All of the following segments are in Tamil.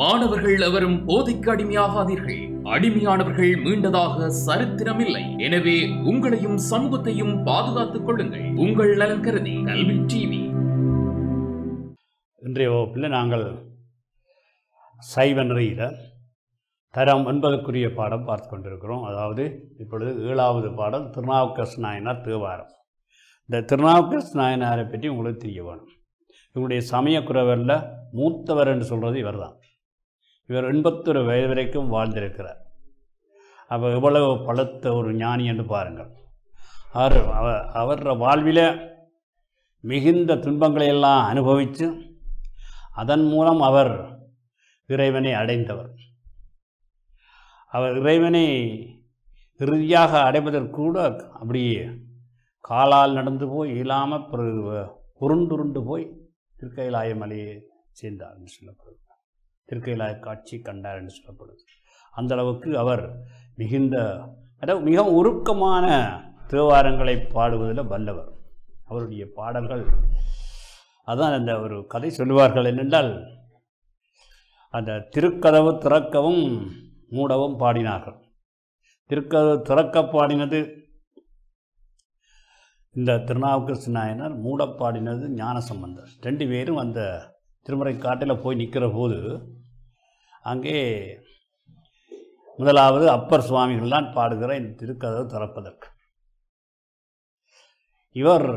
மாணவர்கள் எவரும் போதைக்கு அடிமையாகாதீர்கள் அடிமையானவர்கள் மீண்டதாக சரித்திரமில்லை எனவே உங்களையும் சமூகத்தையும் பாதுகாத்துக் கொள்ளுங்கள் உங்கள் நலன் கருதி கல்வி டிவி இன்றைய வகுப்பில் நாங்கள் சைவ நிறையில் தரம் என்பதற்குரிய பாடம் பார்த்து கொண்டிருக்கிறோம் அதாவது இப்பொழுது ஏழாவது பாடம் திருநாவுக்கர் நாயனார் தேவாரம் இந்த திருநாவுக்கரசு நாயனாரை பற்றி உங்களுக்கு தெரிய வேணும் இவங்களுடைய சமயக்குறவரில் மூத்தவர் என்று சொல்கிறது இவர் தான் இவர் எண்பத்தொரு வயது வரைக்கும் வாழ்ந்திருக்கிறார் அப்போ இவ்வளவு பழுத்த ஒரு ஞானி என்று பாருங்கள் அவர் அவர வாழ்வில் மிகுந்த துன்பங்களை எல்லாம் அனுபவித்து அதன் மூலம் அவர் இறைவனை அடைந்தவர் அவர் இறைவனை இறுதியாக அடைவதற்கூட அப்படியே காலால் நடந்து போய் இல்லாமல் பிறகு உருண்டுருண்டு போய் திருக்கைலாய சேர்ந்தார் என்று சொல்லப்படுது திருக்கையிலாய காட்சி கண்டார் என்று சொல்லப்படுது அந்த அளவுக்கு அவர் மிகுந்த அதாவது மிக உருக்கமான தேவாரங்களை பாடுவதில் வல்லவர் அவருடைய பாடல்கள் அதான் அந்த ஒரு கதை சொல்லுவார்கள் என்னென்றால் அந்த திருக்கதவு திறக்கவும் மூடவும் பாடினார்கள் திருக்கதவு திறக்க பாடினது இந்த திருநாவுக்கரசு நாயனர் மூட பாடினது ஞானசம்பந்தர் ரெண்டு பேரும் அந்த திருமறை காட்டில் போய் நிற்கிற போது அங்கே முதலாவது அப்பர் சுவாமிகள்தான் பாடுகிற இந்த திருக்கதவு திறப்பதற்கு இவர்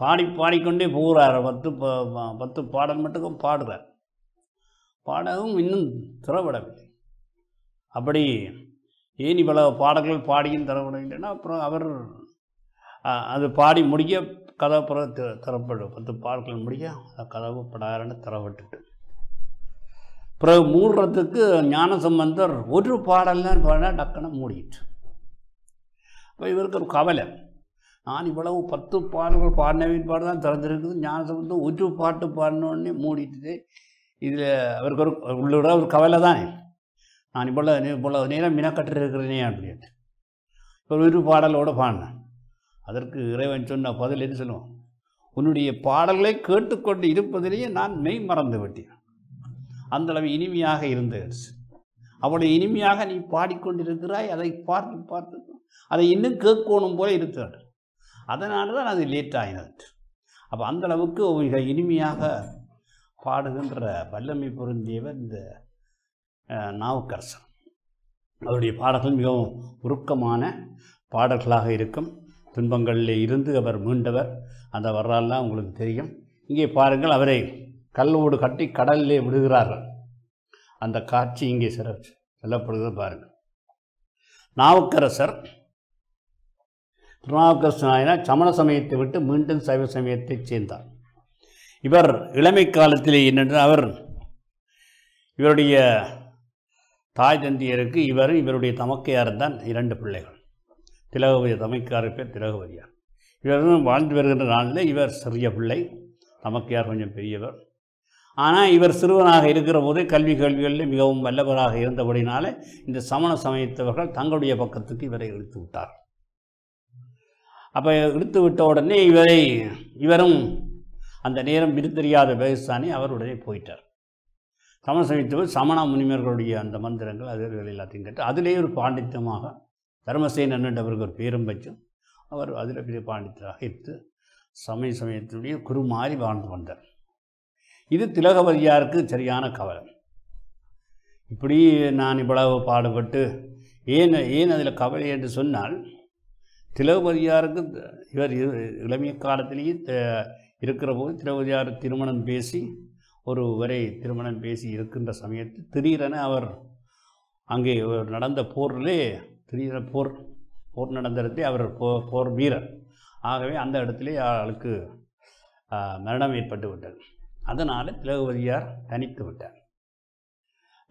பாடி பாடிக்கொண்டே போகிறார் பத்து பத்து பாடல் மட்டுக்கும் பாடுறார் பாடவும் இன்னும் திறவிடவில்லை அப்படி ஏன் இவ்வளவு பாடல்கள் பாடியும் திறவிடவில்லைன்னா அப்புறம் அவர் அது பாடி முடிய பிறகு தி திறப்படும் பத்து பாடல்கள் முடிய அந்த கதவு படாரன்னு திறவிட்டுட்டு பிறகு மூடுறதுக்கு ஞான சம்பந்தர் ஒரு பாடல்லாம் பாடினா டக்குனு மூடிட்டு அப்போ இவருக்கு ஒரு கவலை நான் இவ்வளவு பத்து பாடல்கள் பாடின பாடு தான் திறந்துருக்குது ஞானசம்பந்தம் ஒரு பாட்டு பாடினோடனே மூடிட்டு இதில் அவருக்கு ஒரு உள்ள ஒரு கவலை தானே நான் இவ்வளோ இவ்வளோ நேரம் மினக்கட்டு இருக்கிறேனே அப்படின்ட்டு இப்போ ஒரு பாடலோடு பாடினேன் அதற்கு இறைவன் சொன்ன பதில் என்ன சொல்லுவோம் உன்னுடைய பாடல்களை கேட்டுக்கொண்டு இருப்பதிலேயே நான் மெய் மறந்து விட்டேன் அந்தளவு இனிமையாக இருந்த அவளை இனிமையாக நீ பாடிக்கொண்டிருக்கிறாய் அதை பார்த்து பார்த்து அதை இன்னும் கேட்கணும் போல இருக்கிறார் அதனால தான் அது லேட் ஆகினது அப்போ அந்த அளவுக்கு மிக இனிமையாக பாடுகின்ற வல்லமை பொருந்தியவர் இந்த நாவுக்கரசன் அவருடைய பாடல்கள் மிகவும் உருக்கமான பாடல்களாக இருக்கும் துன்பங்களிலே இருந்து அவர் மீண்டவர் அந்த வரலாறுலாம் உங்களுக்கு தெரியும் இங்கே பாருங்கள் அவரை கல்லோடு கட்டி கடலிலே விடுகிறார்கள் அந்த காட்சி இங்கே சிறப்பு சொல்லப்படுகிறது பாருங்கள் நாவுக்கரசர் திருநாவுக்கரசு நாயனா சமண சமயத்தை விட்டு மீண்டும் சைவ சமயத்தை சேர்ந்தார் இவர் இளமை காலத்திலே என்னென்று அவர் இவருடைய தாய் தந்தியருக்கு இவரும் இவருடைய தமக்கையார் தான் இரண்டு பிள்ளைகள் திலகவதி தமைக்கார பேர் திலகவதியார் இவர் வாழ்ந்து வருகின்ற நாளில் இவர் சிறிய பிள்ளை தமக்கையார் கொஞ்சம் பெரியவர் ஆனால் இவர் சிறுவனாக இருக்கிற போதே கல்வி கல்விகளில் மிகவும் வல்லவராக இருந்தபடினால இந்த சமண சமயத்தவர்கள் தங்களுடைய பக்கத்துக்கு இவரை இழுத்து விட்டார் அப்போ இழுத்து விட்ட உடனே இவரை இவரும் அந்த நேரம் விருத்தெரியாத பேகஸ்தானி அவர் உடனே போயிட்டார் சமண சமயத்தவர் சமண முனிமர்களுடைய அந்த மந்திரங்கள் அதிர்வுகள் எல்லாத்தையும் கேட்டு அதிலேயே ஒரு பாண்டித்தமாக தர்மசேன் அண்ணன் அவருக்கு ஒரு பேரும் வச்சும் அவர் அதில் பெரிய பாண்டித்தராக இருந்து சமய சமயத்துடைய குருமாறி வாழ்ந்து வந்தார் இது திலகவதியாருக்கு சரியான கவலை இப்படி நான் இவ்வளவு பாடுபட்டு ஏன் ஏன் அதில் கவலை என்று சொன்னால் திலகபதியாருக்கு இவர் இளமைய காலத்திலேயே இருக்கிற போது திலகவதியார் திருமணம் பேசி ஒரு வரை திருமணம் பேசி இருக்கின்ற சமயத்தில் திடீரென அவர் அங்கே நடந்த போரிலே ஸ்ரீர போர் போர் நடந்திருந்தே அவர் போ போர் வீரர் ஆகவே அந்த இடத்திலே அவளுக்கு மரணம் ஏற்பட்டு விட்டது அதனால் திலகவதியார் தனித்து விட்டார்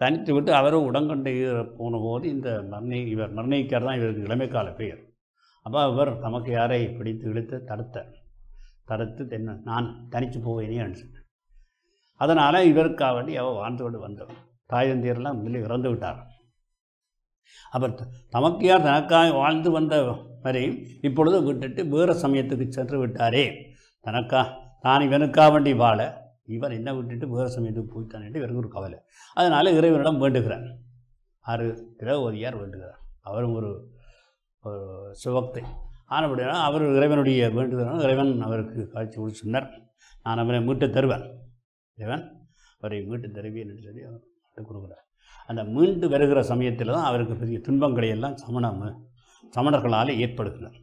தனித்து விட்டு அவரும் உடங்கொண்டை போனபோது இந்த மரணி இவர் மரணிக்கார் தான் இவருக்கு இளமைக்கால பெயர் அப்போ அவர் தமக்கு யாரை பிடித்து இழுத்து தடுத்த தடுத்து தென்ன நான் தனித்து போவேனே சொன்னேன் அதனால் இவருக்காக வேண்டி அவள் வாழ்ந்து கொண்டு வந்தவன் தாயந்தியர்லாம் முதலில் இறந்து விட்டார் அப்போ யார் தனக்காய் வாழ்ந்து வந்த வரை இப்பொழுது விட்டுட்டு வேறு சமயத்துக்கு சென்று விட்டாரே தனக்கா தான் இவனுக்கா வேண்டி வாழ இவர் என்ன விட்டுட்டு வேறு சமயத்துக்கு போய்த்தானேட்டு இவருக்கு ஒரு கவலை அதனால் இறைவனிடம் வேண்டுகிறார் ஆறு திரௌபதியார் வேண்டுகிறார் அவரும் ஒரு சிவக்தை ஆனப்படினா அவர் இறைவனுடைய வேண்டுகிறார் இறைவன் அவருக்கு காட்சி கொடுத்து சொன்னார் நான் அவரை மீட்டு தருவேன் இறைவன் அவரை மீட்டு தருவேன் என்று சொல்லி அவர் கொடுக்குறார் அந்த மீண்டு வருகிற சமயத்தில் தான் அவருக்கு பெரிய துன்பங்களை எல்லாம் சமணம் சமணர்களால் ஏற்படுகின்றன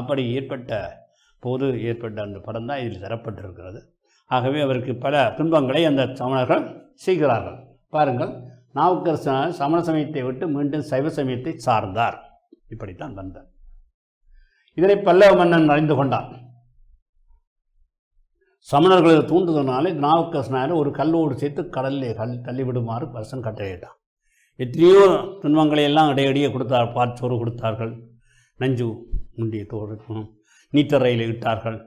அப்படி ஏற்பட்ட போது ஏற்பட்ட அந்த படம் தான் இதில் தரப்பட்டிருக்கிறது ஆகவே அவருக்கு பல துன்பங்களை அந்த சமணர்கள் செய்கிறார்கள் பாருங்கள் நாவுக்கரசனார் சமண சமயத்தை விட்டு மீண்டும் சைவ சமயத்தை சார்ந்தார் இப்படித்தான் வந்தார் இதனை பல்லவ மன்னன் அறிந்து கொண்டான் சமணர்களை தூண்டுதனாலே நாவுக்கஸ் நாயர் ஒரு கல்லோடு சேர்த்து கடலிலே கல் தள்ளிவிடுமாறு அரசன் கட்டளையிட்டான் எத்தனையோ துன்பங்களை எல்லாம் இடையடியே கொடுத்தார் பார்த்தோறு கொடுத்தார்கள் நஞ்சு முண்டிய தோறுக்கும் நீட்டரையில் இட்டார்கள்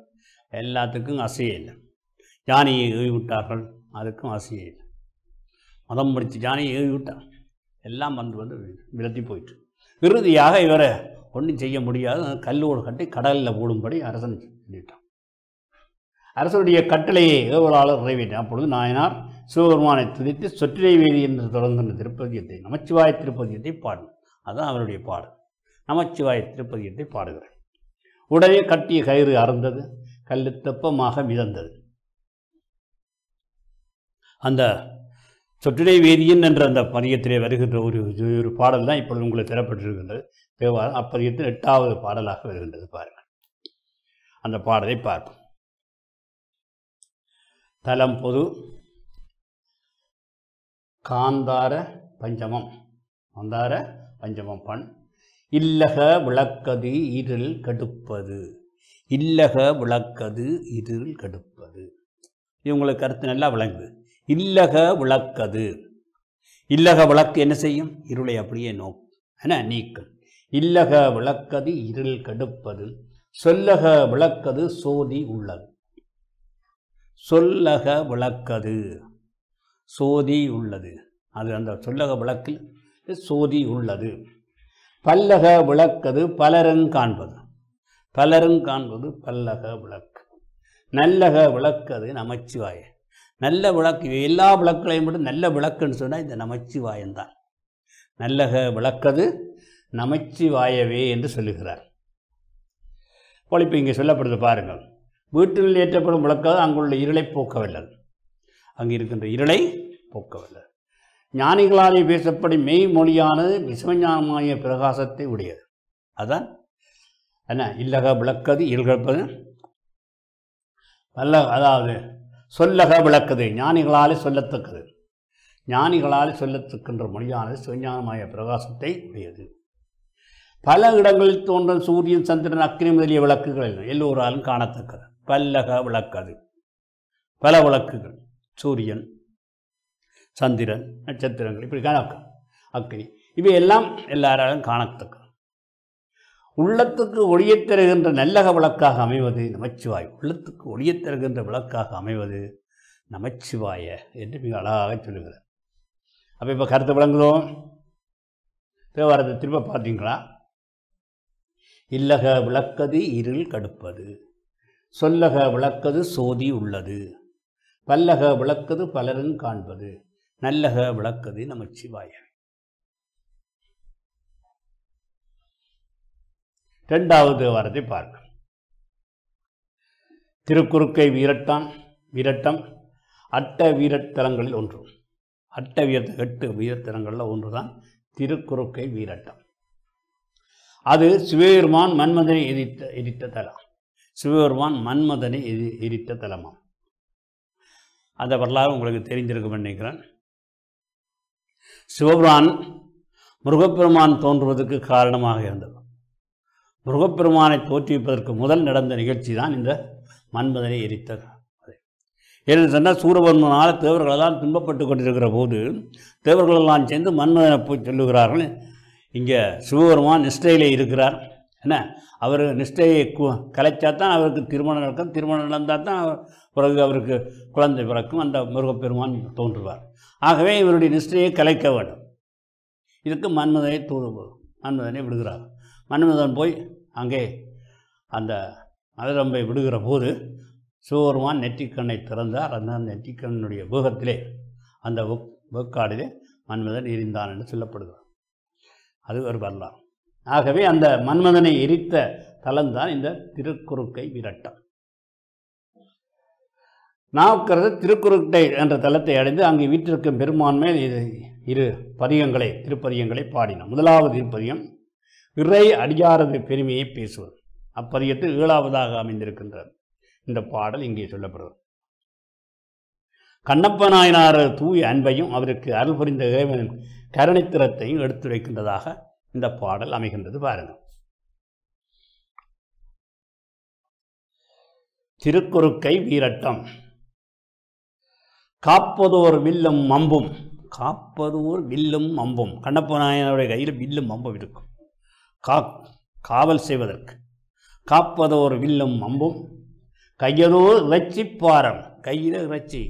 எல்லாத்துக்கும் அசையே இல்லை ஜானியை ஏவி விட்டார்கள் அதுக்கும் அசையே இல்லை மதம் படித்து ஜானியை ஏவி விட்டான் எல்லாம் வந்து வந்து விலத்தி போயிட்டு இறுதியாக இவரை ஒன்றும் செய்ய முடியாது கல்லோடு கட்டி கடலில் போடும்படி அரசன் சொல்லிட்டான் அரசருடைய கட்டளையை ஏவலாளர் நிறைவேற்றினார் அப்பொழுது நாயனார் சிவபெருமானை துதித்து சொற்றிலை வேலி என்று தொடங்குகின்ற திருப்பதியத்தை நமச்சிவாய திருப்பதியத்தை பாடும் அதுதான் அவருடைய பாடல் நமச்சிவாய திருப்பதியத்தை பாடுகிறார் உடனே கட்டிய கயிறு அறந்தது கல்லு தெப்பமாக மிதந்தது அந்த சொற்றிலை வேதியன் என்ற அந்த பதியத்திலே வருகின்ற ஒரு ஒரு பாடல் தான் இப்பொழுது உங்களுக்கு தரப்பட்டிருக்கின்றது தேவாரம் அப்பதியத்தில் எட்டாவது பாடலாக வருகின்றது பாருங்கள் அந்த பாடலை பார்ப்போம் தலம் பொது காந்தார பஞ்சமம் காந்தார பஞ்சமம் பண் இல்லக விளக்கது இருள் கடுப்பது இல்லக விளக்கது இருள் கடுப்பது இவங்களுக்கு கருத்து நல்லா விளங்குது இல்லக விளக்கது இல்லக விளக்கு என்ன செய்யும் இருளை அப்படியே நோக்கும் என்ன நீக்கும் இல்லக விளக்கது இருள் கடுப்பது சொல்லக விளக்கது சோதி உள்ளது சொல்லக விளக்கது சோதி உள்ளது அது அந்த சொல்லக விளக்கில் சோதி உள்ளது பல்லக விளக்கது பலரும் காண்பது பலரும் காண்பது பல்லக விளக்கு நல்லக விளக்கது நமச்சிவாய நல்ல விளக்கு எல்லா விளக்குகளையும் மட்டும் நல்ல விளக்குன்னு சொன்னால் இந்த நமச்சிவாயந்தான் நல்லக விளக்கது நமச்சிவாயவே என்று சொல்லுகிறார் இப்போ இப்போ இங்கே சொல்லப்படுது பாருங்கள் வீட்டில் ஏற்றப்படும் விளக்காது அங்குள்ள இருளை போக்கவில்லை அங்கு இருக்கின்ற இருளை போக்கவில்லை ஞானிகளாலே பேசப்படும் மெய் மொழியானது விஸ்வஞானமாகிய பிரகாசத்தை உடையது அதான் என்ன இல்லக விளக்கது இருகப்பது நல்ல அதாவது சொல்லக விளக்குது ஞானிகளாலே சொல்லத்தக்கது ஞானிகளால் சொல்லத்தக்கின்ற மொழியானது சிவஞானமாய பிரகாசத்தை உடையது பல இடங்களில் தோன்றும் சூரியன் சந்திரன் அக்னி முதலிய விளக்குகள் எல்லோராலும் காணத்தக்கது பல்லக விளக்கது பல விளக்குகள் சூரியன் சந்திரன் நட்சத்திரங்கள் இப்படி காண அக்னி இவையெல்லாம் எல்லாராலும் காணத்தக்க உள்ளத்துக்கு ஒளியத் தருகின்ற நல்லக விளக்காக அமைவது நமச்சிவாய் உள்ளத்துக்கு ஒளியத் தருகின்ற விளக்காக அமைவது நமச்சிவாய என்று மிக அழகாக சொல்லுகிறார் அப்போ இப்போ கருத்து விளங்குதோ தேவாரத்தை திரும்ப பார்த்தீங்களா இல்லக விளக்கது இருள் கடுப்பது சொல்லக விளக்கது சோதி உள்ளது பல்லக விளக்கது பலரும் காண்பது நல்லக விளக்கது நமச்சிவாய இரண்டாவது வாரத்தை பார்க்க திருக்குறுக்கை வீரட்டான் வீரட்டம் அட்ட வீரத்தலங்களில் ஒன்று அட்ட வீர எட்டு வீரத்தலங்களில் ஒன்று தான் திருக்குறுக்கை வீரட்டம் அது சிவேருமான் மன்மதனை எதிர்த்த எதிர்த்த தலம் சிவபெருமான் மன்மதனை எரி எரித்த தலமாம் அந்த வரலாறு உங்களுக்கு தெரிஞ்சிருக்கும் நினைக்கிறேன் சிவபெருமான் முருகப்பெருமான் தோன்றுவதற்கு காரணமாக இருந்தது முருகப்பெருமானை தோற்றுவிப்பதற்கு முதல் நடந்த நிகழ்ச்சி தான் இந்த மன்மதனை எரித்த ஏன்னு சொன்னால் சூரபர்மனால் தேவர்களெல்லாம் துன்பப்பட்டு கொண்டிருக்கிற போது தேவர்களெல்லாம் சேர்ந்து மன்மதனை போய் சொல்லுகிறார்கள் இங்கே சிவபெருமான் இஸ்ரேலே இருக்கிறார் என்ன அவர் நிஷ்டையை கலைச்சா தான் அவருக்கு திருமணம் நடக்கும் திருமணம் நடந்தால் தான் பிறகு அவருக்கு குழந்தை பிறக்கும் அந்த முருகப்பெருமான் தோன்றுவார் ஆகவே இவருடைய நிஷ்டையை கலைக்க வேண்டும் இதுக்கு மன்மதனை தூது மன்மதனை விடுகிறார் மன்மதன் போய் அங்கே அந்த மதுரம்பை விடுகிற போது சிவபெருமான் நெற்றிக்கண்ணை திறந்தார் அந்த நெற்றிக்கண்ணுடைய பூகத்திலே அந்த புக்காடிலே மன்மதன் இருந்தான் என்று சொல்லப்படுகிறார் அது ஒரு வரலாறு ஆகவே அந்த மன்மதனை எரித்த தலம்தான் இந்த திருக்குறுக்கை விரட்டம் நாவுக்கரசர் திருக்குறுக்கை என்ற தலத்தை அடைந்து அங்கு வீற்றிருக்கும் பெருமான்மை இது இரு பதிகங்களை திருப்பதியங்களை பாடின முதலாவது திருப்பதியம் விரை அடியாரது பெருமையை பேசுவது அப்பதியத்தில் ஏழாவதாக அமைந்திருக்கின்றது இந்த பாடல் இங்கே சொல்லப்படுவது கண்ணப்ப நாயனார் தூய அன்பையும் அவருக்கு அருள் புரிந்த இறைவனின் கருணைத்திறத்தையும் எடுத்துரைக்கின்றதாக இந்த பாடல் அமைகின்றது பாருங்கள் திருக்குறுக்கை வீரட்டம் காப்பதோர் வில்லும் அம்பும் காப்பதோர் வில்லும் அம்பும் கண்ணப்ப நாயனுடைய கையில் வில்லும் அம்பும் இருக்கும் கா காவல் செய்வதற்கு காப்பதோர் வில்லும் அம்பும் கையதோ பாரம் கையில் இறைச்சி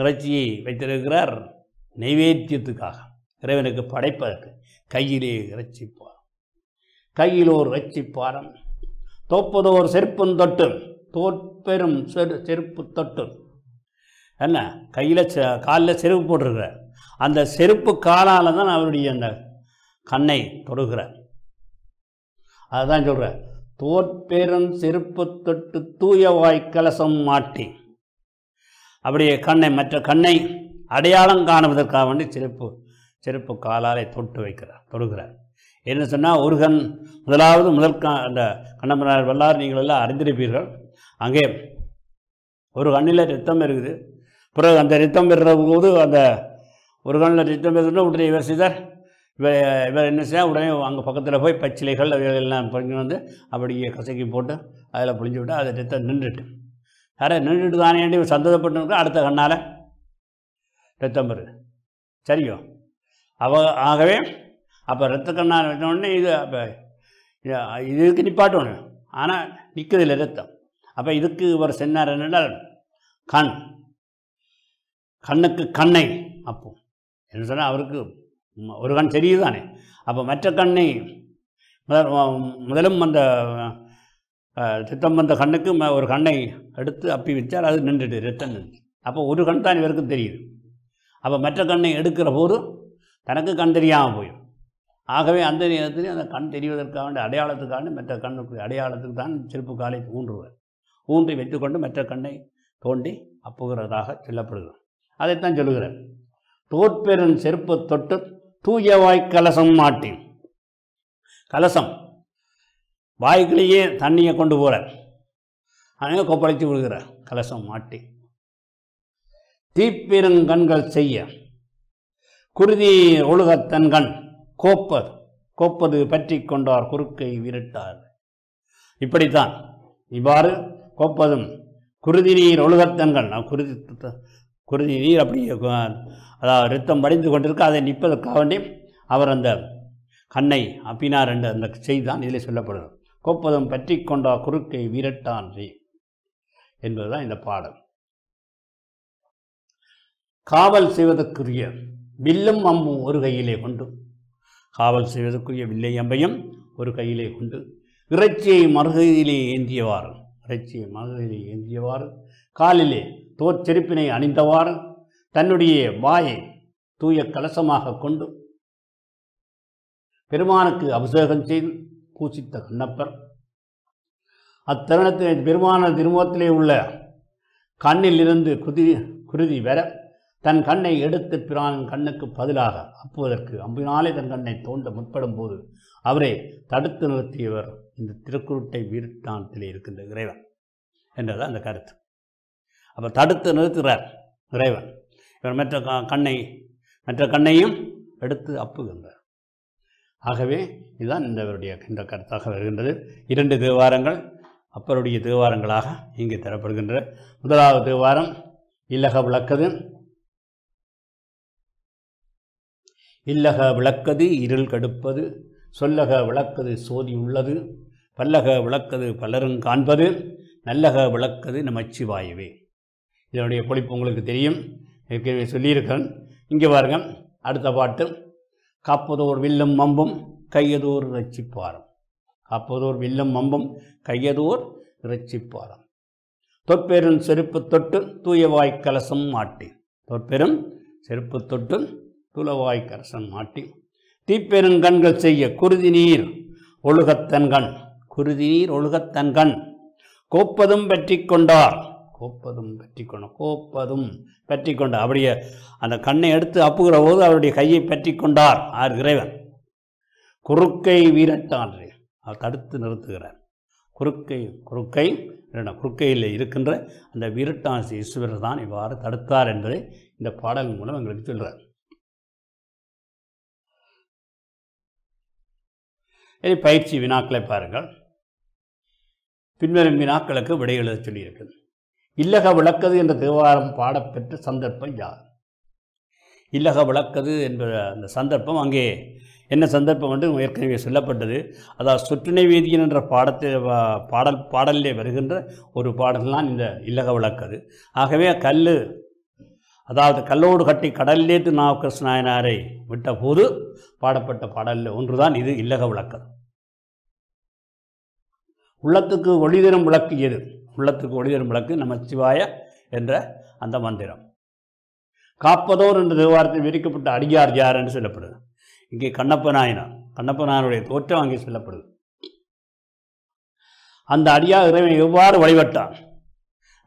இறைச்சியை வைத்திருக்கிறார் நைவேத்தியத்துக்காக இறைவனுக்கு படைப்பதற்கு கையிலே இரட்சிப்பார் கையிலோர் இரட்சிப்பாரம் தோப்பதோர் செருப்பும் தொட்டு தோற்பெரும் செரு செருப்பு தொட்டு என்ன கையில் செ காலில் செருப்பு போட்டிருக்கிற அந்த செருப்பு காலால் தான் அவருடைய அந்த கண்ணை தொடுகிறார் அதுதான் சொல்கிறேன் தோற்பெரும் செருப்பு தொட்டு தூயவாய் கலசம் மாட்டி அப்படியே கண்ணை மற்ற கண்ணை அடையாளம் காணுவதற்காக வேண்டி செருப்பு செருப்பு காலாலை தொட்டு வைக்கிறார் தொடுகிறார் என்ன சொன்னால் ஒருகன் முதலாவது முதல் க அந்த கண்ணமனார் வல்லார் நீங்கள் எல்லாம் அறிந்திருப்பீர்கள் அங்கே ஒரு கண்ணில் ரத்தம் இருக்குது பிறகு அந்த ரத்தம் பெறுற போது அந்த ஒரு கண்ணில் ரத்தம் இருந்தால் உடனே இவர் செய்தார் இவர் இவர் என்ன செய்ய உடனே அங்கே பக்கத்தில் போய் பச்சிலைகள் எல்லாம் பிடிஞ்சு வந்து அப்படியே கசக்கி போட்டு அதில் புழிஞ்சு விட்டு அதை ரத்தம் நின்றுட்டு யாரே நின்றுட்டு தானே சந்தோஷப்பட்டு அடுத்த கண்ணால் ரத்தம் பெறுது சரியோ அவ ஆகவே அப்போ ரத்த கண்ணால் வச்சோடனே இது அப்போ இதுக்கு நிப்பாட்டணும் ஆனால் நிற்கிறதில்ல ரத்தம் அப்போ இதுக்கு ஒரு சென்னார் என்னென்னால் கண் கண்ணுக்கு கண்ணை அப்போ என்ன சொன்னால் அவருக்கு ஒரு கண் தானே அப்போ மற்ற கண்ணை முதல் முதலும் அந்த சித்தம் வந்த கண்ணுக்கு ஒரு கண்ணை எடுத்து அப்பி வச்சால் அது நின்றுட்டு ரத்தம் நின்று அப்போ ஒரு கண் தான் இவருக்கு தெரியுது அப்போ மற்ற கண்ணை எடுக்கிற போது தனக்கு கண் தெரியாமல் போயிடும் ஆகவே அந்த நேரத்தில் அந்த கண் தெரிவதற்காக வேண்டிய அடையாளத்துக்கான மற்ற கண்ணுக்கு அடையாளத்துக்கு தான் சிறப்பு காலை ஊன்றுவர் ஊன்றி வைத்துக்கொண்டு மற்ற கண்ணை தோண்டி அப்புகிறதாக சொல்லப்படுகிறார் அதைத்தான் சொல்லுகிறார் தோற்பெருன் செருப்பு தொட்டு தூயவாய் கலசம் மாட்டி கலசம் வாய்க்குள்ளேயே தண்ணியை கொண்டு போகிறார் அதனால் கொப்பளித்து விடுகிறார் கலசம் மாட்டி தீப்பெருங்கண்கள் செய்ய குருதி ஒழுகத்தன்கண் கோப்பர் கோப்பது பற்றி கொண்டார் குறுக்கை விரட்டார் இப்படித்தான் இவ்வாறு கோப்பதும் குருதி நீர் ஒழுகத்தன்கள் குருதி குருதி நீர் அப்படி அதாவது ரத்தம் படிந்து கொண்டிருக்க அதை நிற்பதற்காக வேண்டி அவர் அந்த கண்ணை அப்பினார் என்ற அந்த செய்தான் இதில் சொல்லப்படுது கோப்பதம் பற்றி கொண்டா குறுக்கை விரட்டான் என்பதுதான் இந்த பாடல் காவல் செய்வதற்குரிய வில்லும் அம்பும் ஒரு கையிலே கொண்டு காவல் செய்வதற்குரிய வில்லை அம்பையும் ஒரு கையிலே கொண்டு இறைச்சியை மறுகையிலே ஏந்தியவாறு இறைச்சியை மறுகையிலே ஏந்தியவாறு காலிலே தோற் அணிந்தவாறு தன்னுடைய வாயை தூய கலசமாக கொண்டு பெருமானுக்கு அபிஷேகம் செய்து பூசித்த கண்ணப்பர் அத்தருணத்தில் பெருமான திருமுகத்திலே உள்ள கண்ணிலிருந்து குதி குருதி வர தன் கண்ணை எடுத்து பிரானின் கண்ணுக்கு பதிலாக அப்புவதற்கு அம்பினாலே தன் கண்ணை தோண்ட முற்படும் போது அவரை தடுத்து நிறுத்தியவர் இந்த திருக்குருட்டை வீரத்தானத்தில் இருக்கின்ற இறைவன் என்றது அந்த கருத்து அப்போ தடுத்து நிறுத்துகிறார் இறைவன் இவர் மற்ற கண்ணை மற்ற கண்ணையும் எடுத்து அப்புகின்றார் ஆகவே இதுதான் இந்த இவருடைய இந்த கருத்தாக வருகின்றது இரண்டு தேவாரங்கள் அப்பருடைய தேவாரங்களாக இங்கு தரப்படுகின்ற முதலாவது தேவாரம் இல்லக விளக்கது இல்லக விளக்கது இருள் கடுப்பது சொல்லக விளக்கது சோதி உள்ளது பல்லக விளக்கது பலரும் காண்பது நல்லக விளக்கது வாயுவே இதனுடைய பொழிப்பு உங்களுக்கு தெரியும் ஏற்கனவே சொல்லியிருக்கேன் இங்கே பாருங்க அடுத்த பாட்டு காப்பதோர் வில்லும் மம்பும் கையதோர் இரட்சிப்பாரம் காப்பதோர் வில்லும் மம்பும் கையதோர் இரட்சிப்பாரம் தொற்பெரும் செருப்பு தொட்டு தூயவாய் கலசம் மாட்டி தொற்பெரும் செருப்பு தொட்டு துளவாய்க்கரசன் மாட்டி தீப்பெருங்கண்கள் செய்ய குருதி நீர் ஒழுகத்தன்கண் குருதி நீர் ஒழுகத்தன்கண் கோப்பதும் பற்றி கொண்டார் கோப்பதும் பற்றி கொண்டார் கோப்பதும் பற்றி கொண்டார் அப்படியே அந்த கண்ணை எடுத்து அப்புகிற போது அவருடைய கையை பற்றி கொண்டார் ஆர் இறைவன் குறுக்கை வீரட்டான் அவர் தடுத்து நிறுத்துகிறார் குறுக்கை குறுக்கை குறுக்கையில் இருக்கின்ற அந்த வீரட்டாசி ஈஸ்வரர் தான் இவ்வாறு தடுத்தார் என்பதை இந்த பாடல் மூலம் எங்களுக்கு சொல்கிறார் இதை பயிற்சி வினாக்களை பாருங்கள் பின்வரும் வினாக்களுக்கு எழுத சொல்லியிருக்கிறது இல்லக விளக்கது என்ற தேவாரம் பாடப்பெற்ற சந்தர்ப்பம் யார் இல்லக விளக்கது என்ற அந்த சந்தர்ப்பம் அங்கே என்ன சந்தர்ப்பம் என்று ஏற்கனவே சொல்லப்பட்டது அதாவது சுற்றுணை வேதியன் என்ற பாடத்தில் பாடல் பாடலிலே வருகின்ற ஒரு பாடல் தான் இந்த இல்லக விளக்கது ஆகவே கல் அதாவது கல்லோடு கட்டி கடல்லேத்து நா கிருஷ்ணாயனாரை விட்டபோது பாடப்பட்ட பாடலில் ஒன்றுதான் இது இல்லக விளக்கம் உள்ளத்துக்கு ஒளிதரும் விளக்கு எது உள்ளத்துக்கு ஒளிதரும் விளக்கு நமச்சிவாய என்ற அந்த மந்திரம் காப்பதோர் என்ற தேவாரத்தில் விரிக்கப்பட்ட அடியார் யார் என்று சொல்லப்படுது இங்கே கண்ணப்ப நாயனார் கண்ணப்ப நாயனுடைய தோற்றம் அங்கே சொல்லப்படுது அந்த அடியார் இறைவன் எவ்வாறு வழிபட்டார்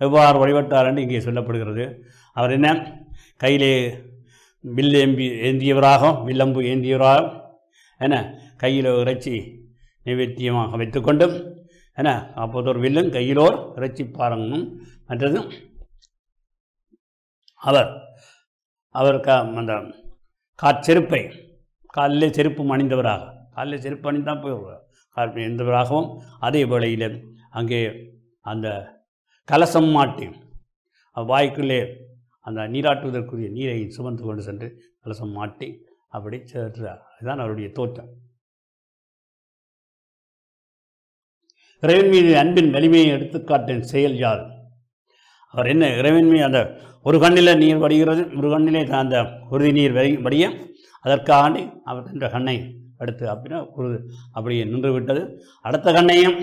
எவ்வாறு வழிபட்டார் என்று இங்கே சொல்லப்படுகிறது அவர் என்ன கையிலே வில் எம்பி ஏந்தியவராகவும் வில்லம்பு ஏந்தியவராகும் என்ன கையில் இறைச்சி நைவேத்தியமாக வைத்துக்கொண்டும் என்ன அப்போது ஒரு வில்லும் கையிலோர் இறைச்சி பாருங்கும் மற்றது அவர் அவர் க அந்த காற்செருப்பை காலிலே செருப்பு அணிந்தவராக காலிலே செருப்பு அணிந்தான் போய் அணிந்தவராகவும் அதே வேளையில் அங்கே அந்த கலசம் மாட்டி வாய்க்குள்ளே அந்த நீராட்டுவதற்குரிய நீரை சுமந்து கொண்டு சென்று கலசம் மாட்டி அப்படி சேர்றார் அதுதான் அவருடைய தோற்றம் இறைவன் மீது அன்பின் வலிமையை எடுத்துக்காட்டின் செயல் யார் அவர் என்ன இறைவன் மீது அந்த ஒரு கண்ணில் நீர் வடிகிறது ஒரு கண்ணிலே அந்த உறுதி நீர் வடிய அதற்காண்டி அவர் என்ற கண்ணை அடுத்து அப்படின்னா குரு அப்படியே நின்று விட்டது அடுத்த கண்ணையும்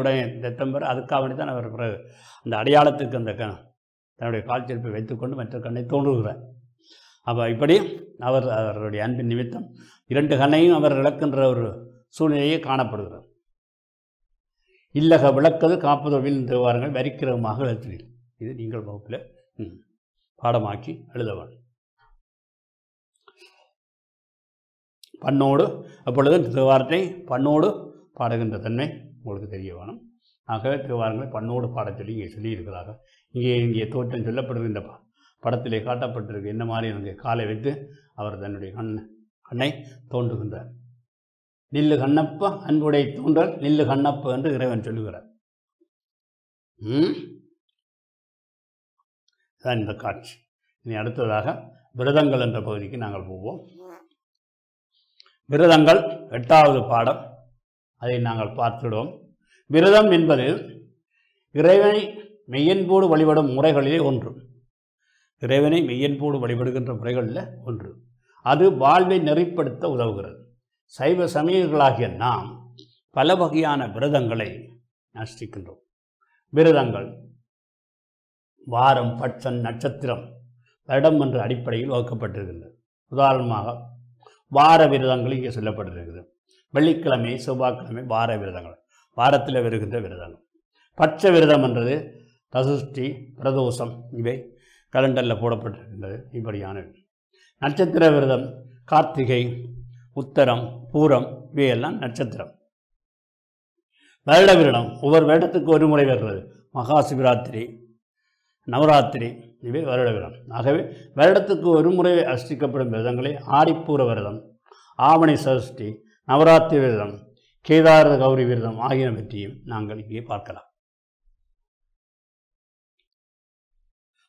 உடனே தெத்தம்பர் அதுக்காக வேண்டி தான் அவர் பிறகு அந்த அடையாளத்துக்கு அந்த க தன்னுடைய கால் செருப்பை வைத்துக்கொண்டு மற்ற கண்ணை தோன்றுகிறார் அப்போ இப்படி அவர் அவருடைய அன்பின் நிமித்தம் இரண்டு கண்ணையும் அவர் இழக்கின்ற ஒரு சூழ்நிலையே காணப்படுகிறார் இல்லக விளக்கது காப்பதொழில் தேவாரங்கள் வரிக்கிரகமாக எழுத்துவீர் இது நீங்கள் வகுப்பில் பாடமாக்கி எழுதவன் பண்ணோடு அப்பொழுது திருவாரத்தை பண்ணோடு பாடுகின்ற தன்மை உங்களுக்கு தெரிய வேணும் ஆகவே திருவாரங்களை பண்ணோடு பாடச் சொல்லி இங்கே சொல்லியிருக்கிறார்கள் இங்கே இங்கே தோற்றம் சொல்லப்படுது இந்த படத்திலே காட்டப்பட்டிருக்கு என்ன மாதிரி அங்கே காலை வைத்து அவர் தன்னுடைய கண் கண்ணை தோன்றுகின்றார் நில்லு கண்ணப்ப அன்புடைய தூண்டல் நில்லு கண்ணப்ப என்று இறைவன் சொல்லுகிறார் இந்த காட்சி இனி அடுத்ததாக விரதங்கள் என்ற பகுதிக்கு நாங்கள் போவோம் விரதங்கள் எட்டாவது பாடம் அதை நாங்கள் பார்த்துடுவோம் விரதம் என்பது இறைவனை மெய்யன்போடு வழிபடும் முறைகளிலே ஒன்று இறைவனை மெய்யன்போடு வழிபடுகின்ற முறைகளில் ஒன்று அது வாழ்வை நெறிப்படுத்த உதவுகிறது சைவ சமயங்களாகிய நாம் பல வகையான விரதங்களை நஷ்டிக்கின்றோம் விரதங்கள் வாரம் பட்சம் நட்சத்திரம் வருடம் என்ற அடிப்படையில் வகுக்கப்பட்டிருக்கின்றது உதாரணமாக வார விரதங்கள் இங்கே சொல்லப்பட்டிருக்கிறது வெள்ளிக்கிழமை செவ்வாய்க்கிழமை வார விரதங்கள் வாரத்தில் வருகின்ற விரதங்கள் பட்ச விரதம் என்றது தசஷ்டி பிரதோஷம் இவை கலண்டரில் போடப்பட்டிருக்கின்றது இப்படியான நட்சத்திர விரதம் கார்த்திகை உத்தரம் பூரம் இவையெல்லாம் நட்சத்திரம் வருட விரதம் ஒவ்வொரு வருடத்துக்கு ஒரு முறை வருகிறது மகா சிவராத்திரி நவராத்திரி இவை வருட விரதம் ஆகவே வருடத்துக்கு ஒரு முறை அனுஷ்டிக்கப்படும் விரதங்களை ஆடிப்பூர விரதம் ஆவணி சதுஷ்டி நவராத்திரி விரதம் கேதாரத கௌரி விரதம் ஆகியன பற்றியும் நாங்கள் இங்கே பார்க்கலாம்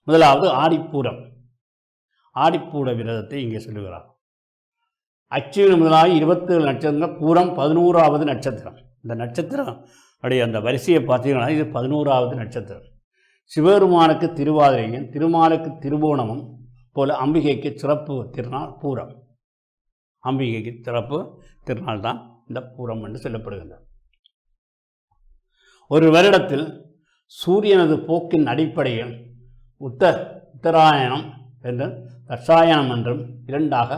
முதலாவது ஆடிப்பூரம் ஆடிப்பூர விரதத்தை இங்கே சொல்லுகிறார் அச்சுவின் முதலாக இருபத்தேழு நட்சத்திரம் பூரம் பதினோராவது நட்சத்திரம் இந்த நட்சத்திரம் அப்படி அந்த வரிசையை பார்த்தீங்கன்னா இது பதினோராவது நட்சத்திரம் சிவபெருமானுக்கு திருவாதிரையும் திருமாலுக்கு திருவோணமும் போல அம்பிகைக்கு சிறப்பு திருநாள் பூரம் அம்பிகைக்கு சிறப்பு திருநாள் தான் இந்த பூரம் என்று சொல்லப்படுகின்றது ஒரு வருடத்தில் சூரியனது போக்கின் அடிப்படையில் உத்தர் உத்தராயணம் என்றும் தட்சாயணம் என்றும் இரண்டாக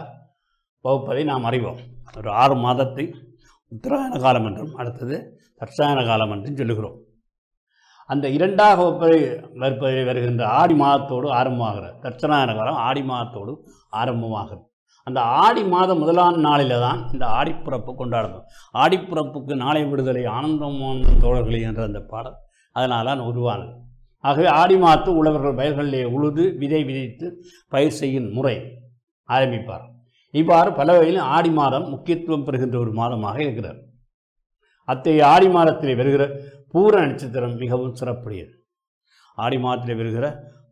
வகுப்பதை நாம் அறிவோம் ஒரு ஆறு மாதத்தை உத்தராயண காலம் என்றும் அடுத்தது தட்சாயண காலம் என்றும் சொல்லுகிறோம் அந்த இரண்டாக வகுப்பதை வருப்பதை வருகின்ற ஆடி மாதத்தோடு ஆரம்பமாகிறது தட்சணாயன காலம் ஆடி மாதத்தோடு ஆரம்பமாகிறது அந்த ஆடி மாதம் முதலாம் நாளில் தான் இந்த ஆடிப்பிறப்பு கொண்டாடணும் ஆடிப்பிறப்புக்கு நாளை விடுதலை ஆனந்தமான தோழர்களே என்ற அந்த பாடல் அதனால் உருவானது ஆகவே ஆடி மாத்து உழவர்கள் வயல்களிலே உழுது விதை விதைத்து பயிர் செய்யும் முறை ஆரம்பிப்பார் இவ்வாறு பல வகையிலும் ஆடி மாதம் முக்கியத்துவம் பெறுகின்ற ஒரு மாதமாக இருக்கிறார் அத்தகைய ஆடி மாதத்தில் வருகிற பூர நட்சத்திரம் மிகவும் சிறப்புடையது ஆடி மாதத்தில் வருகிற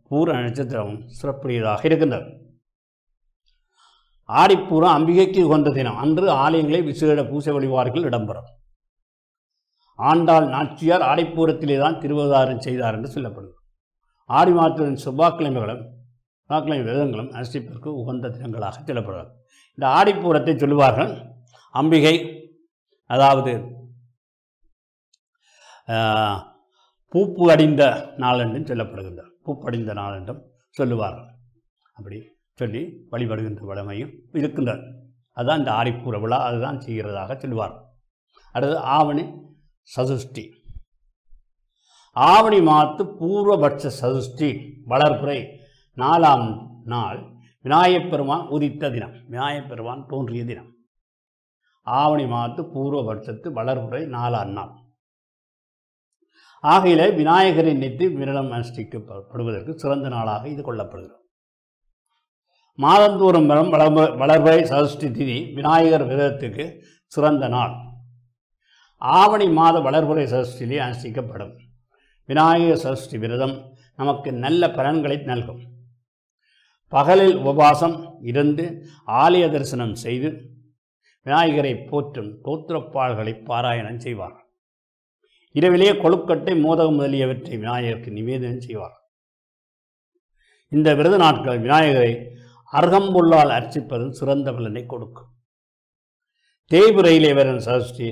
பூர நட்சத்திரம் சிறப்புடையதாக இருக்கின்றது ஆடிப்பூரம் அம்பிகைக்கு உகந்த தினம் அன்று ஆலயங்களை விசேட பூசை வழிபாடுகள் இடம்பெறும் ஆண்டாள் நாச்சியார் ஆடைப்பூரத்திலே தான் திருவதாரம் செய்தார் என்று சொல்லப்படுது ஆடி மாதத்தின் செவ்வாய்க்கிழமைகளும் செவ்வாக்கிழமை விரதங்களும் அரசிப்பிற்கு உகந்த தினங்களாக சொல்லப்படுவார் இந்த ஆடிப்பூரத்தை சொல்லுவார்கள் அம்பிகை அதாவது பூப்பு அடிந்த நாளென்றும் சொல்லப்படுகின்ற பூப்படிந்த நாளென்றும் சொல்லுவார்கள் அப்படி சொல்லி வழிபடுகின்ற வளமையும் இருக்கின்றார் அதுதான் இந்த ஆடிப்பூர விழா அதுதான் செய்கிறதாக சொல்லுவார் அடுத்தது ஆவணி சதுஷ்டி ஆவணி மாத்து பூர்வபட்ச சதுஷ்டி வளர்ப்புரை நாலாம் நாள் விநாயகப் பெருமான் உதித்த தினம் விநாயகப் பெருமான் தோன்றிய தினம் ஆவணி மாத்து பூர்வபட்சத்து வளர்ப்புரை நாலாம் நாள் ஆகையில விநாயகரை நினைத்து விரலம் அனுஷ்டிக்கப்படுவதற்கு சிறந்த நாளாக இது கொள்ளப்படுகிறது மாதந்தோறும் வளர்ப வளர்வை சதுஷ்டி திதி விநாயகர் விரதத்துக்கு சிறந்த நாள் ஆவணி மாத வளர்புரை சஷ்டிலே அனுஷ்டிக்கப்படும் விநாயகர் சஷ்டி விரதம் நமக்கு நல்ல பலன்களை நல்கும் பகலில் உபவாசம் இருந்து ஆலய தரிசனம் செய்து விநாயகரை போற்றும் தோத்திரப்பாள்களை பாராயணம் செய்வார் இரவிலேயே கொழுக்கட்டை மோதகம் முதலியவற்றை விநாயகருக்கு நிவேதனம் செய்வார் இந்த விரத நாட்கள் விநாயகரை அர்கம்புள்ளால் அர்ச்சிப்பதும் சிறந்த பலனை கொடுக்கும் தேய்புரையிலே வரும் சரஸ்வதி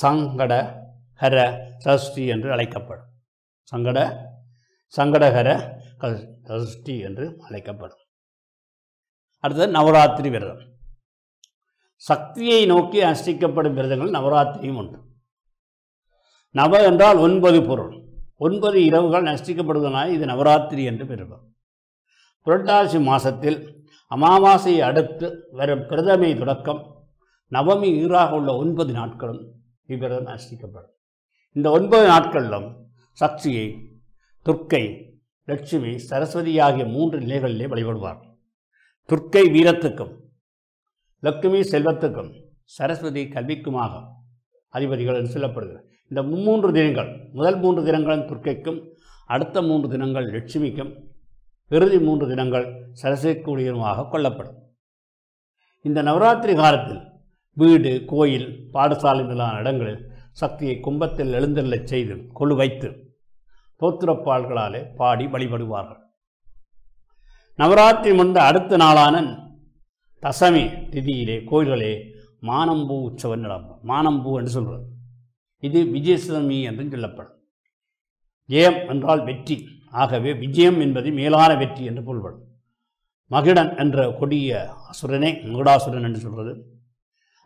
சங்கட ஹர சஷ்டி என்று அழைக்கப்படும் சங்கட சங்கடகர சஷ்டி என்று அழைக்கப்படும் அடுத்தது நவராத்திரி விரதம் சக்தியை நோக்கி அனுஷ்டிக்கப்படும் விரதங்கள் நவராத்திரியும் ஒன்று நவ என்றால் ஒன்பது பொருள் ஒன்பது இரவுகள் நஷ்டிக்கப்படுவதனால் இது நவராத்திரி என்று பெறுவோம் புரட்டாசி மாதத்தில் அமாவாசையை அடுத்து வரும் பிரதமை தொடக்கம் நவமி ஈராக உள்ள ஒன்பது நாட்களும் இவ்விரதம் அனுஷ்டிக்கப்படும் இந்த ஒன்பது நாட்களிலும் சக்தியை துர்க்கை லட்சுமி சரஸ்வதி ஆகிய மூன்று நிலைகளிலே வழிபடுவார் துர்க்கை வீரத்துக்கும் லட்சுமி செல்வத்துக்கும் சரஸ்வதி கல்விக்குமாக அதிபதிகள் என்று சொல்லப்படுகிறது இந்த மூன்று தினங்கள் முதல் மூன்று தினங்களும் துர்க்கைக்கும் அடுத்த மூன்று தினங்கள் லட்சுமிக்கும் இறுதி மூன்று தினங்கள் சரஸ்வதி கூடியமாக கொள்ளப்படும் இந்த நவராத்திரி காலத்தில் வீடு கோயில் பாடசாலை முதலான இடங்களில் சக்தியை கும்பத்தில் எழுந்தருளச் செய்து கொழு வைத்து தோத்திரப்பாள்களாலே பாடி வழிபடுவார்கள் நவராத்திரி முடிந்த அடுத்த நாளான தசமி திதியிலே கோயில்களே மானம்பூ உற்சவம் நடக்கும் மானம்பூ என்று சொல்வது இது விஜயசதமி என்றும் சொல்லப்படும் ஜெயம் என்றால் வெற்றி ஆகவே விஜயம் என்பது மேலான வெற்றி என்று பொருள்படும் மகிடன் என்ற கொடிய அசுரனே மகுடாசுரன் என்று சொல்வது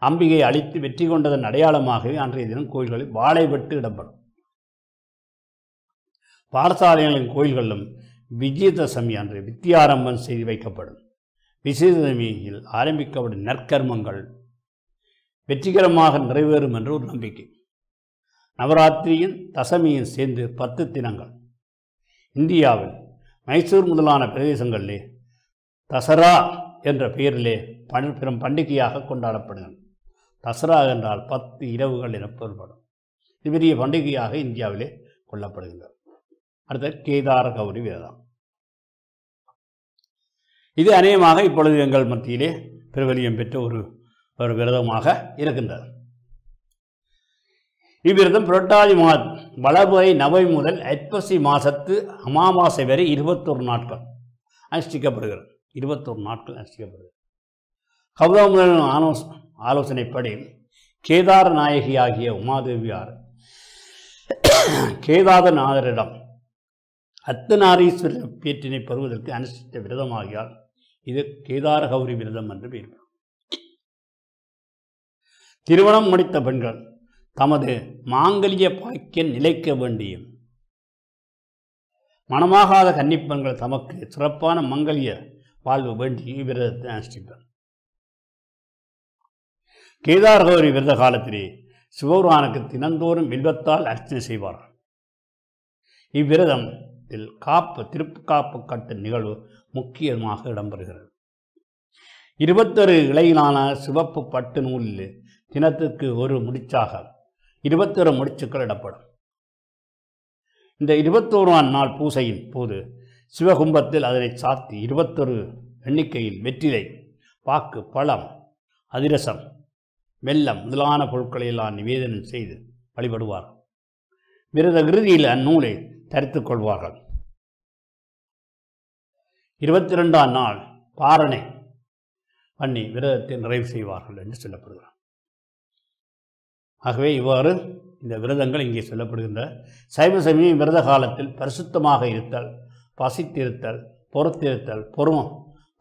அம்பிகை அழித்து வெற்றி கொண்டதன் அடையாளமாகவே அன்றைய தினம் கோயில்களில் வாழைப்பட்டு இடம்பெறும் பாடசாலைகளின் கோயில்களிலும் விஜயதசமி அன்று வித்தியாரம்பம் செய்து வைக்கப்படும் விஜயதசமியில் ஆரம்பிக்கப்படும் நற்கர்மங்கள் வெற்றிகரமாக நிறைவேறும் என்று ஒரு நம்பிக்கை நவராத்திரியும் தசமியும் சேர்ந்து பத்து தினங்கள் இந்தியாவில் மைசூர் முதலான பிரதேசங்களிலே தசரா என்ற பெயரிலே பண பெரும் பண்டிகையாக கொண்டாடப்படுகிறது தசரா என்றால் பத்து இரவுகள் என பொருள்படும் இது பெரிய பண்டிகையாக இந்தியாவிலே கொல்லப்படுகின்றது அடுத்தது கேதார கௌரி விரதம் இது அநேகமாக இப்பொழுது எங்கள் மத்தியிலே பிரபலியம் பெற்ற ஒரு ஒரு விரதமாக இருக்கின்றது இவ்விரதம் புரட்டாதி மாத வளபுகை நவை முதல் ஐப்பசி மாதத்து அமாவாசை வரை இருபத்தொரு நாட்கள் அனுஷ்டிக்கப்படுகிறது இருபத்தொரு நாட்கள் அனுஷ்டிக்கப்படுகிறது கௌதம் முதல் ஆனோ ஆலோசனைப்படி கேதார நாயகி ஆகிய உமாதேவியார் கேதாரநாதரிடம் அத்தனாரீஸ்வரர் பேற்றினை பெறுவதற்கு அனுஷ்டித்த விரதமாகியால் இது கேதார கௌரி விரதம் என்று பெயர் திருமணம் முடித்த பெண்கள் தமது மாங்கலிய பாக்கிய நிலைக்க வேண்டிய மனமாகாத கன்னிப்பெண்கள் தமக்கு சிறப்பான மங்கலிய வாழ்வு வேண்டி இவ்விரதத்தை அனுஷ்டிப்பார் கேதார்கௌரி விரத காலத்திலே சிவபெருமானுக்கு தினந்தோறும் வில்வத்தால் அர்ச்சனை செய்வார்கள் இவ்விரதம் இதில் காப்பு திருப்பு காப்பு கட்டு நிகழ்வு முக்கியமாக இடம்பெறுகிறது இருபத்தொரு இலையிலான சிவப்பு பட்டு நூலில் தினத்துக்கு ஒரு முடிச்சாக இருபத்தொரு முடிச்சுக்கள் இடப்படும் இந்த இருபத்தோராம் நாள் பூசையின் போது சிவகும்பத்தில் அதனை சாத்தி இருபத்தொரு எண்ணிக்கையில் வெற்றிலை பாக்கு பழம் அதிரசம் வெள்ளம் முதலான பொருட்களை எல்லாம் நிவேதனம் செய்து வழிபடுவார் விரத இறுதியில் அந்நூலை தரித்துக் கொள்வார்கள் இருபத்தி ரெண்டாம் நாள் பாரணை பண்ணி விரதத்தை நிறைவு செய்வார்கள் என்று சொல்லப்படுகிறார் ஆகவே இவ்வாறு இந்த விரதங்கள் இங்கே சொல்லப்படுகின்ற சைவ சமயம் விரத காலத்தில் பரிசுத்தமாக இருத்தல் பசித்திருத்தல் பொறுத்திருத்தல் பொறுமம்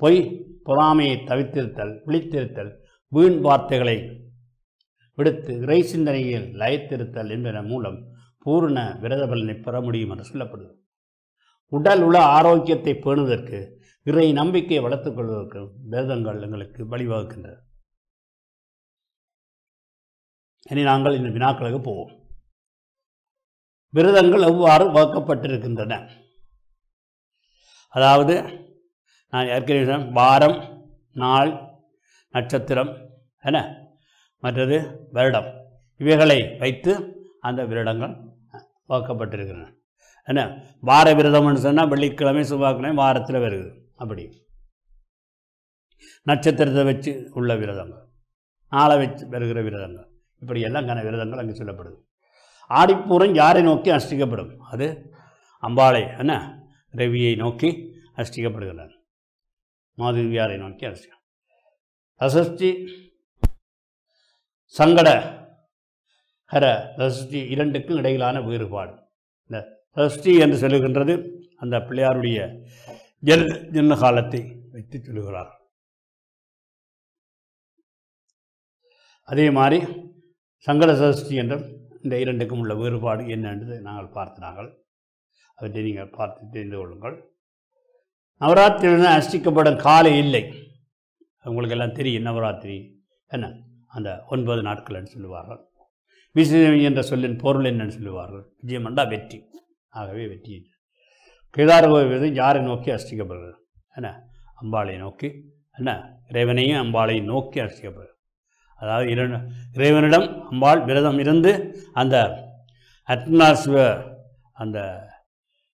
பொய் பொறாமையை தவித்திருத்தல் விழித்திருத்தல் வீண் வார்த்தைகளை விடுத்து இறை சிந்தனையில் லயத்திருத்தல் என்பதன் மூலம் பூர்ண விரத பலனை பெற முடியும் என்று சொல்லப்படுது உடல் உள ஆரோக்கியத்தை பேணுவதற்கு இறை நம்பிக்கையை வளர்த்துக் கொள்வதற்கு விரதங்கள் எங்களுக்கு வழிவகுக்கின்றன இனி நாங்கள் இந்த வினாக்களுக்கு போவோம் விரதங்கள் எவ்வாறு வகுக்கப்பட்டிருக்கின்றன அதாவது நான் ஏற்கனவே வாரம் நாள் நட்சத்திரம் என்ன மற்றது வருடம் இவைகளை வைத்து அந்த விரடங்கள் வாக்கப்பட்டிருக்கின்றன என்ன வார விரதம்னு சொன்னால் வெள்ளிக்கிழமை செவ்வாய்க்கிழமை வாரத்தில் வருது அப்படி நட்சத்திரத்தை வச்சு உள்ள விரதங்கள் நாளை வச்சு வருகிற விரதங்கள் இப்படியெல்லாம் கன விரதங்கள் அங்கே சொல்லப்படுது ஆடிப்பூரம் யாரை நோக்கி அஷ்டிக்கப்படும் அது அம்பாளை என்ன ரவியை நோக்கி மாதவி மாதவியாரை நோக்கி அனுஷ்டிக்க சசஷ்டி சங்கட ஹர சஷ்டி இரண்டுக்கும் இடையிலான வேறுபாடு இந்த சஷ்டி என்று சொல்லுகின்றது அந்த பிள்ளையாருடைய ஜென் காலத்தை வைத்து சொல்லுகிறார் அதே மாதிரி சங்கட சஷ்டி என்றும் இந்த இரண்டுக்கும் உள்ள வேறுபாடு என்ன என்று நாங்கள் பார்த்தினார்கள் அவற்றை நீங்கள் பார்த்து தெரிந்து கொள்ளுங்கள் நவராத்திரி அஷ்டிக்கப்படும் காலை இல்லை உங்களுக்கு எல்லாம் தெரியும் நவராத்திரி என்ன அந்த ஒன்பது நாட்கள் என்று சொல்லுவார்கள் விஜயம் என்ற சொல்லின் பொருள் என்னன்னு சொல்லுவார்கள் விஜயம் என்றால் வெற்றி ஆகவே வெற்றி கேதார கோவில் யாரை நோக்கி அர்ச்சிக்கப்படுகிறது என்ன அம்பாளை நோக்கி என்ன இறைவனையும் அம்பாளையும் நோக்கி அர்ச்சிக்கப்படுகிறது அதாவது இரண்டு இறைவனிடம் அம்பாள் விரதம் இருந்து அந்த அட்னாஸ்வ அந்த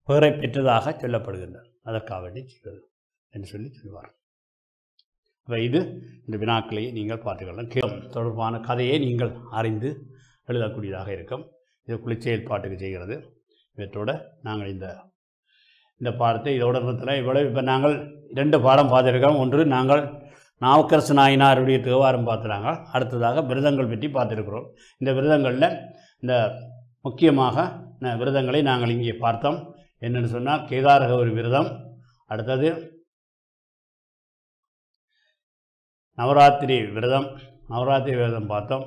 புகரை பெற்றதாக சொல்லப்படுகின்றன அதற்காக வேண்டி என்று சொல்லி சொல்வார்கள் வைத்து இந்த வினாக்களை நீங்கள் பார்த்துக்கலாம் கேம் தொடர்பான கதையை நீங்கள் அறிந்து எழுதக்கூடியதாக இருக்கும் இது குளிச்செயல்பாட்டுக்கு செய்கிறது இவற்றோடு நாங்கள் இந்த இந்த பாடத்தை இதோட நிறுத்தல இவ்வளோ இப்போ நாங்கள் ரெண்டு பாடம் பார்த்துருக்கோம் ஒன்று நாங்கள் நாவக்கரசு நாயினாருடைய தேவாரம் பார்த்துறாங்க அடுத்ததாக விரதங்கள் பற்றி பார்த்துருக்குறோம் இந்த விரதங்களில் இந்த முக்கியமாக விரதங்களை நாங்கள் இங்கே பார்த்தோம் என்னென்னு சொன்னால் கேதாரக ஒரு விரதம் அடுத்தது நவராத்திரி விரதம் நவராத்திரி விரதம் பார்த்தோம்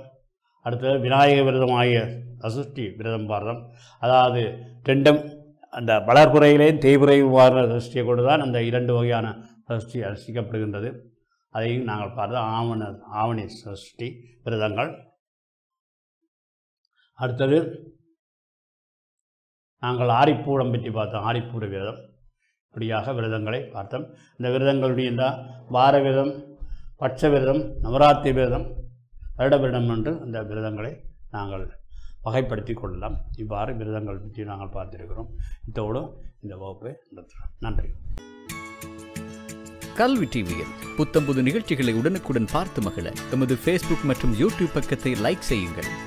அடுத்தது விநாயக விரதம் ஆகிய சதுஷ்டி விரதம் பார்த்தோம் அதாவது ரெண்டும் அந்த வளர்புறையிலேயும் தேய்புறைவார சஷ்டியை கொண்டு தான் அந்த இரண்டு வகையான சஷ்டி அரசிக்கப்படுகின்றது அதையும் நாங்கள் பார்த்தோம் ஆவண ஆவணி சஷ்டி விரதங்கள் அடுத்தது நாங்கள் ஆரிப்பூடம் பற்றி பார்த்தோம் ஆரிப்பூட விரதம் இப்படியாக விரதங்களை பார்த்தோம் இந்த விரதங்களுடைய தான் வார விரதம் பட்ச விரதம் நவராத்திரி விரதம் வருட விரதம் என்று அந்த விரதங்களை நாங்கள் வகைப்படுத்தி கொள்ளலாம் இவ்வாறு விரதங்கள் பற்றி நாங்கள் பார்த்துருக்கிறோம் இதோடு இந்த வகுப்பை நடத்துகிறோம் நன்றி கல்வி டிவியில் புத்தம்புது நிகழ்ச்சிகளை உடனுக்குடன் பார்த்து மகிழ எமது ஃபேஸ்புக் மற்றும் யூடியூப் பக்கத்தை லைக் செய்யுங்கள்